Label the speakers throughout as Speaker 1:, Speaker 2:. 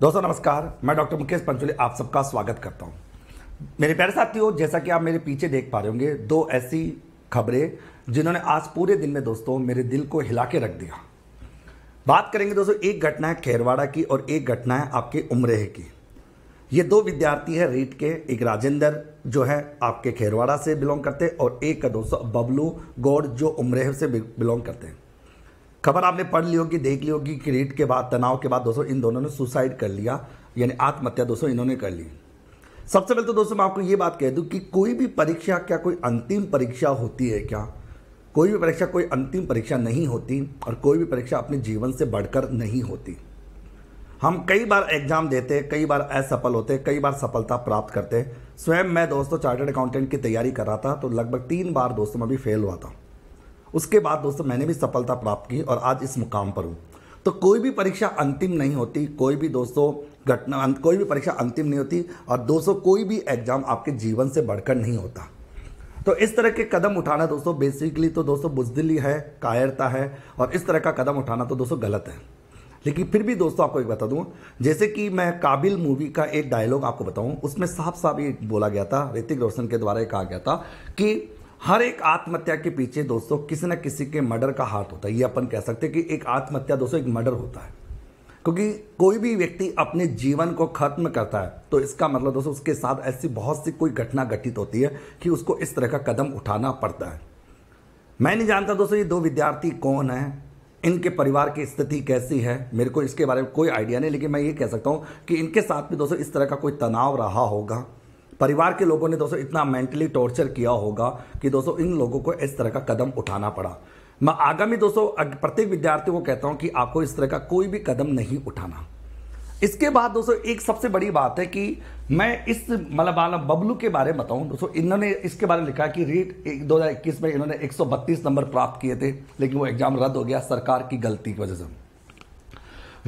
Speaker 1: दोस्तों नमस्कार मैं डॉक्टर मुकेश पंचोली आप सबका स्वागत करता हूं मेरे प्यारे साथियों जैसा कि आप मेरे पीछे देख पा रहे होंगे दो ऐसी खबरें जिन्होंने आज पूरे दिन में दोस्तों मेरे दिल को हिला के रख दिया बात करेंगे दोस्तों एक घटना है खैरवाड़ा की और एक घटना है आपके उमरेह की ये दो विद्यार्थी है रीट के एक राजेंद्र जो है आपके खैरवाड़ा से बिलोंग करते हैं और एक का दोस्तों बबलू गौड़ जो उमरेह से बिलोंग करते हैं खबर आपने पढ़ ली होगी देख ली होगी कि रीट के बाद तनाव के बाद दोस्तों इन दोनों ने सुसाइड कर लिया यानी आत्महत्या दोस्तों इन्होंने कर ली सबसे पहले तो दोस्तों मैं आपको ये बात कह दूं कि कोई भी परीक्षा क्या कोई अंतिम परीक्षा होती है क्या कोई भी परीक्षा कोई अंतिम परीक्षा नहीं होती और कोई भी परीक्षा अपने जीवन से बढ़कर नहीं होती हम कई बार एग्जाम देते हैं कई बार असफल होते हैं कई बार सफलता प्राप्त करते हैं स्वयं मैं दोस्तों चार्टर्ड अकाउंटेंट की तैयारी कर रहा था तो लगभग तीन बार दोस्तों मैं भी फेल हुआ था उसके बाद दोस्तों मैंने भी सफलता प्राप्त की और आज इस मुकाम पर हूँ तो कोई भी परीक्षा अंतिम नहीं होती कोई भी दोस्तों घटना कोई भी परीक्षा अंतिम नहीं होती और दोस्तों कोई भी एग्जाम आपके जीवन से बढ़कर नहीं होता तो इस तरह के कदम उठाना दोस्तों बेसिकली तो दोस्तों बुजदिली है कायरता है और इस तरह का कदम उठाना तो दोस्तों गलत है लेकिन फिर भी दोस्तों आपको एक बता दूं जैसे कि मैं काबिल मूवी का एक डायलॉग आपको बताऊं उसमें साफ साफ ये बोला गया था ऋतिक रोशन के द्वारा कहा गया था कि हर एक आत्महत्या के पीछे दोस्तों किसी न किसी के मर्डर का हाथ होता है ये अपन कह सकते हैं कि एक आत्महत्या दोस्तों एक मर्डर होता है क्योंकि कोई भी व्यक्ति अपने जीवन को खत्म करता है तो इसका मतलब दोस्तों उसके साथ ऐसी बहुत सी कोई घटना घटित होती है कि उसको इस तरह का कदम उठाना पड़ता है मैं नहीं जानता दोस्तों ये दो विद्यार्थी कौन हैं इनके परिवार की स्थिति कैसी है मेरे को इसके बारे में कोई आइडिया नहीं लेकिन मैं ये कह सकता हूँ कि इनके साथ भी दोस्तों इस तरह का कोई तनाव रहा होगा परिवार के लोगों ने दोस्तों इतना मेंटली टॉर्चर किया होगा कि दोस्तों इन लोगों को इस तरह का कदम उठाना पड़ा मैं आगामी दोस्तों प्रत्येक विद्यार्थी को कहता हूं कि आपको इस तरह का कोई भी कदम नहीं उठाना इसके बाद दोस्तों एक सबसे बड़ी बात है कि मैं इस मतलब बबलू के बारे में बताऊं दोस्तों इन्होंने इसके बारे में लिखा कि रीट दो में इन्होंने 132 नंबर प्राप्त किए थे लेकिन वो एग्जाम रद्द हो गया सरकार की गलती की वजह से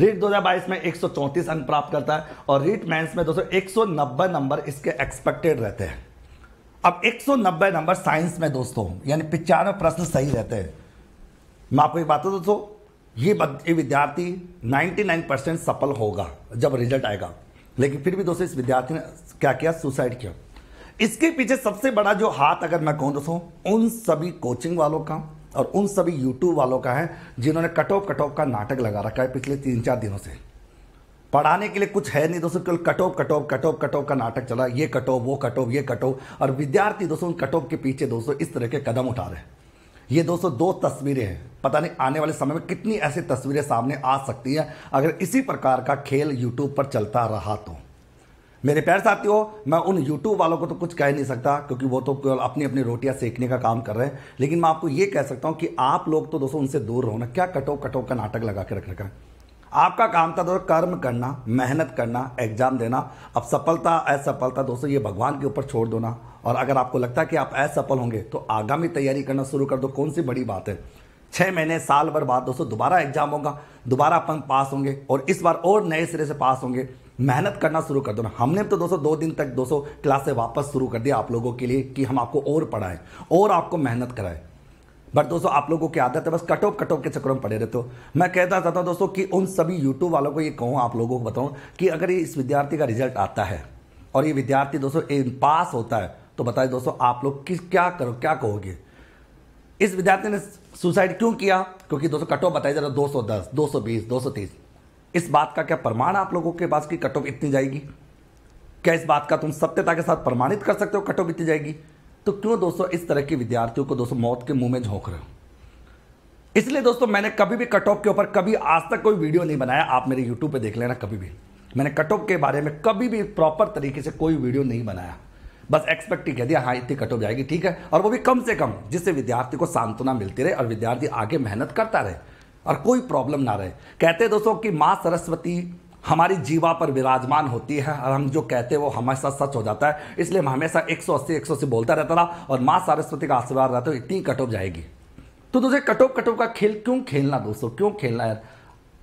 Speaker 1: रीट 2022 में 134 अंक प्राप्त करता है और रीट मेंस में दोस्तों 190 नंबर इसके एक्सपेक्टेड रहते हैं अब 190 नंबर साइंस में दोस्तों यानी पिचानवे प्रश्न सही रहते हैं मैं आपको एक बात दोस्तों ये, ये विद्यार्थी 99 परसेंट सफल होगा जब रिजल्ट आएगा लेकिन फिर भी दोस्तों इस विद्यार्थी ने क्या किया सुसाइड किया इसके पीछे सबसे बड़ा जो हाथ अगर मैं कहूँ दोस्तों उन सभी कोचिंग वालों का और उन सभी यूट्यूब वालों का है जिन्होंने कटोप कटोप का नाटक लगा रखा है पिछले तीन चार दिनों से पढ़ाने के लिए कुछ है नहीं दोस्तों केवल कटोप कटोप कटोप कटोप का नाटक चला ये कटोप वो कटोप ये कटोप और विद्यार्थी दोस्तों उन कटोप के पीछे दोस्तों इस तरह के कदम उठा रहे हैं ये दोस्तों दो तस्वीरें हैं पता नहीं आने वाले समय में कितनी ऐसी तस्वीरें सामने आ सकती हैं अगर इसी प्रकार का खेल यूट्यूब पर चलता रहा तो मेरे प्यार साथियों मैं उन यूट्यूब वालों को तो कुछ कह नहीं सकता क्योंकि वो तो केवल अपनी अपनी रोटियां सेकने का काम कर रहे हैं लेकिन मैं आपको ये कह सकता हूं कि आप लोग तो दोस्तों उनसे दूर रहो ना क्या कटो कटो का नाटक लगा के रख रखा है आपका काम था दोस्तों कर्म करना मेहनत करना एग्जाम देना अब सफलता असफलता दोस्तों ये भगवान के ऊपर छोड़ दो ना और अगर आपको लगता है कि आप असफल होंगे तो आगामी तैयारी करना शुरू कर दो कौन सी बड़ी बात है छः महीने साल भर बाद दोस्तों दोबारा एग्जाम होगा दोबारा अपन पास होंगे और इस बार और नए सिरे से पास होंगे मेहनत करना शुरू कर दो ना हमने तो दोस्तों दो दिन तक दोस्तों क्लासे वापस शुरू कर दिया आप लोगों के लिए कि हम आपको और पढ़ाएं और आपको मेहनत कराएं बट दोस्तों आप लोगों की आदत है बस कट कटो के चक्रों में पड़े रहते हो मैं कहता चाहता हूँ दोस्तों कि उन सभी यूट्यूब वालों को ये कहूँ आप लोगों को बताऊँ कि अगर इस विद्यार्थी का रिजल्ट आता है और ये विद्यार्थी दोस्तों पास होता है तो बताए दोस्तों आप लोग किस क्या करो क्या कहोगे इस विद्यार्थी ने सुसाइड क्यों किया क्योंकि दोस्तों जा रहा दो सौ दस दो सौ बीस दो सौ तीस इस बात का क्या प्रमाण आप लोगों के पास की कट ऑफ इतनी जाएगी क्या इस बात का तुम सत्यता के साथ प्रमाणित कर सकते हो कट ऑफ इतनी जाएगी तो क्यों दोस्तों इस तरह के विद्यार्थियों को दोस्तों मौत के मुंह में झोंक रहे हो इसलिए दोस्तों मैंने कभी भी कट ऑफ के ऊपर कभी आज तक कोई वीडियो नहीं बनाया आप मेरे यूट्यूब पर देख लेना कभी भी मैंने कट ऑफ के बारे में कभी भी प्रॉपर तरीके से कोई वीडियो नहीं बनाया बस एक्सपेक्ट ही कह दिया हाँ इतनी कट ऑफ जाएगी ठीक है और वो भी कम से कम जिससे विद्यार्थी को सांत्वना मिलती रहे और विद्यार्थी आगे मेहनत करता रहे और कोई प्रॉब्लम ना रहे कहते दोस्तों कि माँ सरस्वती हमारी जीवा पर विराजमान होती है और हम जो कहते हैं वो हमेशा सच हो जाता है इसलिए मैं हमेशा 180 180 बोलता रहता था और माँ सरस्वती का आशीर्वाद रहता है तो इतनी कटोप जाएगी तो तुझे कटोप कटोप का खेल क्यों खेलना दोस्तों क्यों खेलना यार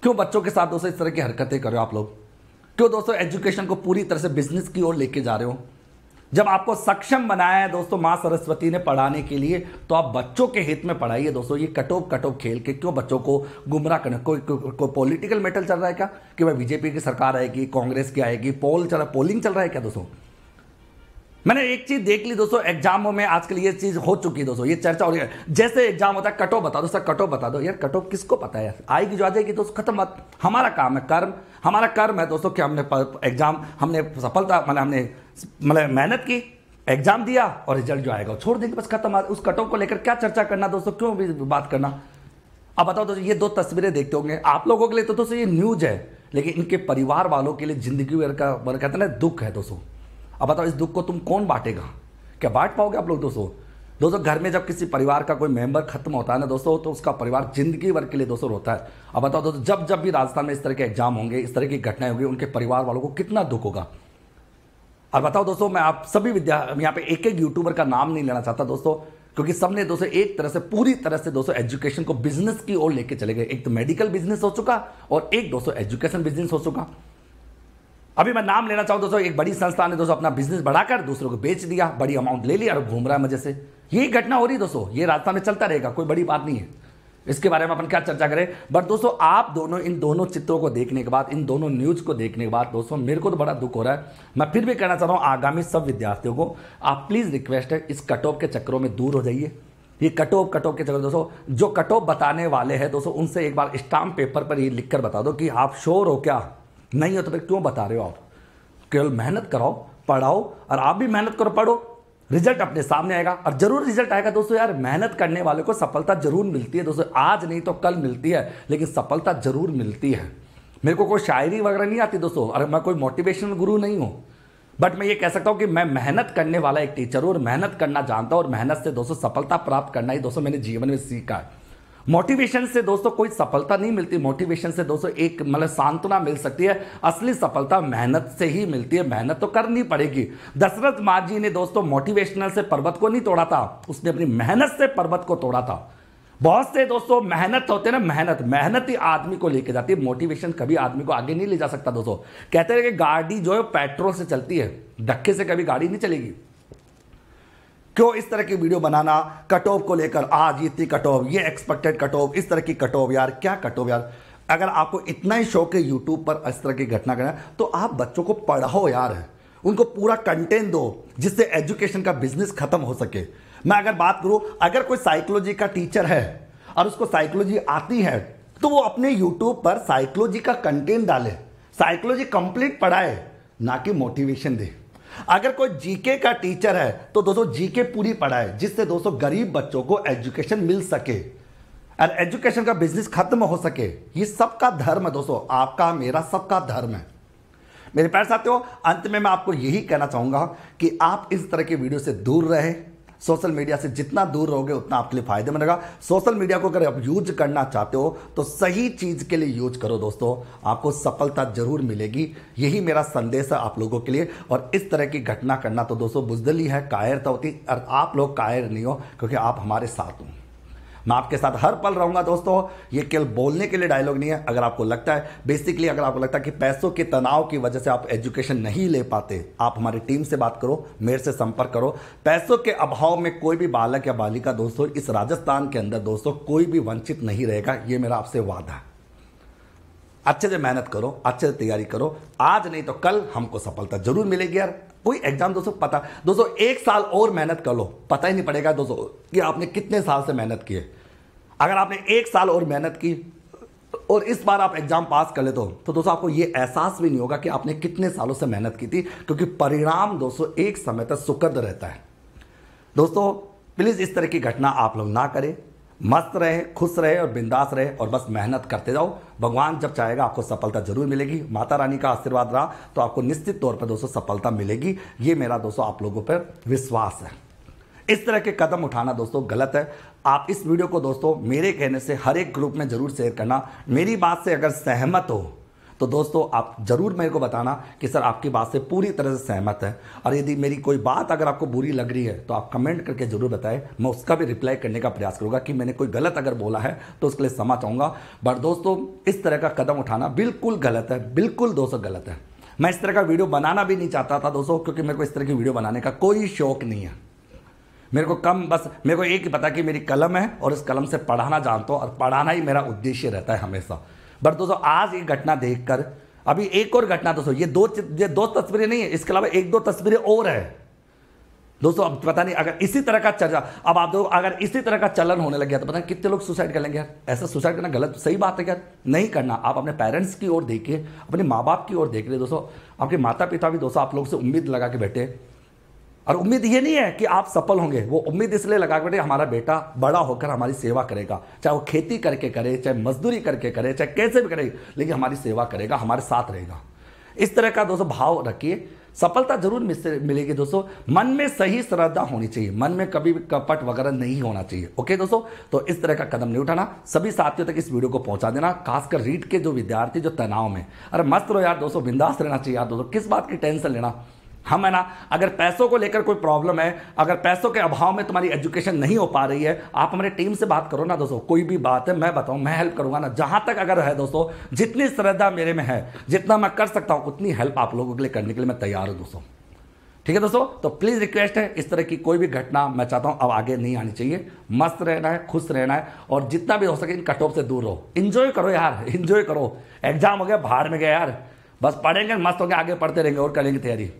Speaker 1: क्यों बच्चों के साथ दोस्तों इस तरह की हरकतें करो आप लोग क्यों दोस्तों एजुकेशन को पूरी तरह से बिजनेस की ओर लेके जा रहे हो जब आपको सक्षम बनाया है दोस्तों माँ सरस्वती ने पढ़ाने के लिए तो आप बच्चों के हित में पढ़ाइए दोस्तों ये कटोप कटोप खेल के क्यों बच्चों को गुमराह करना कोई को, को, को पॉलिटिकल मेटल चल रहा है क्या कि भाई बीजेपी की सरकार आएगी कांग्रेस की आएगी पोल चल पोलिंग चल रहा है क्या दोस्तों मैंने एक चीज देख ली दोस्तों एग्जामों में आजकल ये चीज हो चुकी है दोस्तों ये चर्चा हो रही है जैसे एग्जाम होता है कटो बता दो सर कटो बता दो यार कटो किसको पता है आएगी जो आ जाएगी दोस्तों खत्म मत हमारा काम है कर्म हमारा कर्म है दोस्तों कि हमने एग्जाम हमने सफलता मतलब हमने मतलब मेहनत की एग्जाम दिया और रिजल्ट जो आएगा छोड़ देंगे बस खत्म उस कटो को लेकर क्या चर्चा करना दोस्तों क्यों भी बात करना अब बताओ दोस्तों ये दो तस्वीरें देखते होंगे आप लोगों के लिए तो दोस्तों ये न्यूज है लेकिन इनके परिवार वालों के लिए जिंदगी भर का कहते हैं ना दुख है दोस्तों अब बताओ इस दुख को तुम कौन बांटेगा क्या बांट पाओगे आप लोग दोस्तों दोस्तों घर में जब किसी परिवार का कोई मेंबर खत्म होता है ना दोस्तों तो उसका परिवार जिंदगी भर के लिए दोस्तों रोता है अब बताओ दोस्तों जब जब भी राजस्थान में इस तरह के एग्जाम होंगे इस तरह की घटनाएं होगी उनके परिवार वालों को कितना दुख होगा और बताओ दोस्तों मैं आप सभी विद्या यहाँ पे एक एक यूट्यूबर का नाम नहीं लेना चाहता दोस्तों क्योंकि सबने दोस्तों एक तरह से पूरी तरह से दोस्तों एजुकेशन को बिजनेस की ओर लेके चले गए एक तो मेडिकल बिजनेस हो चुका और एक दोस्तों एजुकेशन बिजनेस हो चुका अभी मैं नाम लेना चाहूँ दोस्तों एक बड़ी संस्था ने दोस्तों अपना बिजनेस बढ़ाकर दूसरों को बेच दिया बड़ी अमाउंट ले लिया और घूम रहा है मजे से यही घटना हो रही दोस्तों ये रास्ता में चलता रहेगा कोई बड़ी बात नहीं है इसके बारे में अपन क्या चर्चा करें बट दोस्तों आप दोनों इन दोनों चित्रों को देखने के बाद इन दोनों न्यूज को देखने के बाद दोस्तों मेरे को तो बड़ा दुख हो रहा है मैं फिर भी कहना चाह रहा हूँ आगामी सब विद्यार्थियों को आप प्लीज रिक्वेस्ट है इस कट ऑफ के चक्रों में दूर हो जाइए ये कट ऑफ कट ऑफ के चक्र दोस्तों जो कट ऑफ बताने वाले हैं दोस्तों उनसे एक बार स्टाम्प पेपर पर ये लिख कर बता दो कि आप शोर हो क्या नहीं हो तो क्यों बता रहे हो आप केवल मेहनत कराओ पढ़ाओ और आप भी मेहनत करो पढ़ो रिजल्ट अपने सामने आएगा और जरूर रिजल्ट आएगा दोस्तों यार मेहनत करने वाले को सफलता जरूर मिलती है दोस्तों आज नहीं तो कल मिलती है लेकिन सफलता जरूर मिलती है मेरे को कोई शायरी वगैरह नहीं आती दोस्तों अरे मैं कोई मोटिवेशनल गुरु नहीं हूँ बट मैं ये कह सकता हूँ कि मैं मेहनत करने वाला एक टीचर हूँ और मेहनत करना जानता हूँ और मेहनत से दोस्तों सफलता प्राप्त करना ही दोस्तों मैंने जीवन में सीखा है मोटिवेशन से दोस्तों कोई सफलता नहीं मिलती मोटिवेशन से दोस्तों एक मतलब सांत्वना मिल सकती है असली सफलता मेहनत से ही मिलती है मेहनत तो करनी पड़ेगी दशरथ मार जी ने दोस्तों मोटिवेशनल से पर्वत को नहीं तोड़ा था उसने अपनी मेहनत से पर्वत को तोड़ा था बहुत से दोस्तों मेहनत होते ना मेहनत मेहनत ही आदमी को लेके जाती है मोटिवेशन कभी आदमी को आगे नहीं ले जा सकता दोस्तों कहते हैं कि गाड़ी जो है पेट्रोल से चलती है धक्के से कभी गाड़ी नहीं चलेगी क्यों इस तरह की वीडियो बनाना कट ऑफ को लेकर आज इतनी कट ऑफ ये एक्सपेक्टेड कट ऑफ इस तरह की कट ऑफ यार क्या कट ऑफ यार अगर आपको इतना ही शौक है यूट्यूब पर इस तरह की घटना करना तो आप बच्चों को पढ़ाओ यार उनको पूरा कंटेंट दो जिससे एजुकेशन का बिजनेस खत्म हो सके मैं अगर बात करूँ अगर कोई साइकोलॉजी का टीचर है और उसको साइकोलॉजी आती है तो वो अपने यूट्यूब पर साइकोलॉजी का कंटेंट डाले साइकोलॉजी कंप्लीट पढ़ाए ना कि मोटिवेशन दे अगर कोई जीके का टीचर है तो दोस्तों जीके पूरी पढ़ाए जिससे दोस्तों गरीब बच्चों को एजुकेशन मिल सके और एजुकेशन का बिजनेस खत्म हो सके ये सबका धर्म है दोस्तों आपका मेरा सबका धर्म है मेरे प्यार साथियों अंत में मैं आपको यही कहना चाहूंगा कि आप इस तरह के वीडियो से दूर रहें सोशल मीडिया से जितना दूर रहोगे उतना आपके लिए फायदेमंद रहेगा सोशल मीडिया को अगर आप यूज करना चाहते हो तो सही चीज के लिए यूज करो दोस्तों आपको सफलता जरूर मिलेगी यही मेरा संदेश है आप लोगों के लिए और इस तरह की घटना करना तो दोस्तों बुजदली है कायरता तो होती और आप लोग कायर नहीं हो क्योंकि आप हमारे साथ हूँ मैं आपके साथ हर पल रहूंगा दोस्तों ये केवल बोलने के लिए डायलॉग नहीं है अगर आपको लगता है बेसिकली अगर आपको लगता है कि पैसों के तनाव की वजह से आप एजुकेशन नहीं ले पाते आप हमारी टीम से बात करो मेरे से संपर्क करो पैसों के अभाव में कोई भी बालक या बालिका दोस्तों इस राजस्थान के अंदर दोस्तों कोई भी वंचित नहीं रहेगा ये मेरा आपसे वादा है अच्छे से मेहनत करो अच्छे से तैयारी करो आज नहीं तो कल हमको सफलता जरूर मिलेगी यार कोई एग्जाम दोस्तों पता दोस्तों एक साल और मेहनत कर लो पता ही नहीं पड़ेगा दोस्तों कि आपने कितने साल से मेहनत की है अगर आपने एक साल और मेहनत की और इस बार आप एग्जाम पास कर ले हो तो, तो दोस्तों आपको यह एहसास भी नहीं होगा कि आपने कितने सालों से मेहनत की थी क्योंकि परिणाम दोस्तों एक समय तक सुखद रहता है दोस्तों प्लीज़ इस तरह की घटना आप लोग ना करें मस्त रहे खुश रहे और बिंदास रहे और बस मेहनत करते जाओ भगवान जब चाहेगा आपको सफलता जरूर मिलेगी माता रानी का आशीर्वाद रहा तो आपको निश्चित तौर पर दोस्तों सफलता मिलेगी ये मेरा दोस्तों आप लोगों पर विश्वास है इस तरह के कदम उठाना दोस्तों गलत है आप इस वीडियो को दोस्तों मेरे कहने से हर एक ग्रुप में ज़रूर शेयर करना मेरी बात से अगर सहमत हो तो दोस्तों आप ज़रूर मेरे को बताना कि सर आपकी बात से पूरी तरह से सहमत है और यदि मेरी कोई बात अगर आपको बुरी लग रही है तो आप कमेंट करके ज़रूर बताएं मैं उसका भी रिप्लाई करने का प्रयास करूँगा कि मैंने कोई गलत अगर बोला है तो उसके लिए समा चाहूँगा बट दोस्तों इस तरह का कदम उठाना बिल्कुल गलत है बिल्कुल दोस्तों गलत है मैं इस तरह का वीडियो बनाना भी नहीं चाहता था दोस्तों क्योंकि मेरे को इस तरह की वीडियो बनाने का कोई शौक नहीं है मेरे को कम बस मेरे को एक ही पता कि मेरी कलम है और इस कलम से पढ़ाना जानता हूँ और पढ़ाना ही मेरा उद्देश्य रहता है हमेशा बट दोस्तों आज ये घटना देखकर अभी एक और घटना दोस्तों ये दो ये दो तस्वीरें नहीं है इसके अलावा एक दो तस्वीरें और है दोस्तों अब पता नहीं अगर इसी तरह का चर्चा अब आप लोग अगर इसी तरह का चलन होने लग गया तो पता नहीं कितने लोग सुसाइड कर लेंगे यार ऐसा सुसाइड करना गलत सही बात है यार नहीं करना आप अपने पेरेंट्स की ओर देखिए अपने माँ बाप की ओर देख रहे दोस्तों आपके माता पिता भी दोस्तों आप लोग से उम्मीद लगा के बैठे और उम्मीद ये नहीं है कि आप सफल होंगे वो उम्मीद इसलिए लगा बैठे हमारा बेटा बड़ा होकर हमारी सेवा करेगा चाहे वो खेती करके करे चाहे मजदूरी करके करे चाहे कैसे भी करे लेकिन हमारी सेवा करेगा हमारे साथ रहेगा इस तरह का दोस्तों भाव रखिए सफलता जरूर मिलेगी दोस्तों मन में सही श्रद्धा होनी चाहिए मन में कभी कपट वगैरह नहीं होना चाहिए ओके दोस्तों तो इस तरह का कदम नहीं उठाना सभी साथियों तक इस वीडियो को पहुंचा देना खासकर रीट के जो विद्यार्थी जो तनाव में अरे मस्त रहो यार दोस्तों बिंदास रहना चाहिए यार दोस्तों किस बात की टेंशन लेना हम है ना अगर पैसों को लेकर कोई प्रॉब्लम है अगर पैसों के अभाव में तुम्हारी एजुकेशन नहीं हो पा रही है आप हमारे टीम से बात करो ना दोस्तों कोई भी बात है मैं बताऊँ मैं हेल्प करूंगा ना जहां तक अगर है दोस्तों जितनी श्रद्धा मेरे में है जितना मैं कर सकता हूं उतनी हेल्प आप लोगों के लिए करने के लिए मैं तैयार हूँ दोस्तों ठीक है दोस्तों तो प्लीज़ रिक्वेस्ट है इस तरह की कोई भी घटना मैं चाहता हूँ अब आगे नहीं आनी चाहिए मस्त रहना है खुश रहना है और जितना भी हो सके इन कट ऑफ से दूर रहो इंजॉय करो यार इंजॉय करो एग्जाम हो गया बाहर में गया यार बस पढ़ेंगे मस्त हो गया आगे पढ़ते रहेंगे और करेंगे तैयारी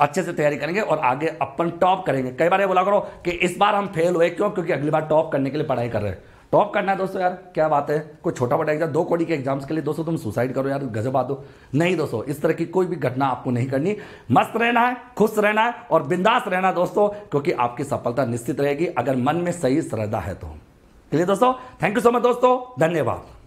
Speaker 1: अच्छे से तैयारी करेंगे और आगे अपन टॉप करेंगे कई बार ये बोला करो कि इस बार हम फेल हुए क्यों क्योंकि अगली बार टॉप करने के लिए पढ़ाई कर रहे हैं टॉप करना है दोस्तों यार क्या बात है कोई छोटा मोटा एग्जाम दो कोड़ी के एग्जाम्स के लिए दोस्तों तुम सुसाइड करो यार गजब आ दो नहीं दोस्तों इस तरह की कोई भी घटना आपको नहीं करनी मस्त रहना है खुश रहना है और बिंदास रहना दोस्तों क्योंकि आपकी सफलता निश्चित रहेगी अगर मन में सही श्रद्धा है तो क्लियर दोस्तों थैंक यू सो मच दोस्तों धन्यवाद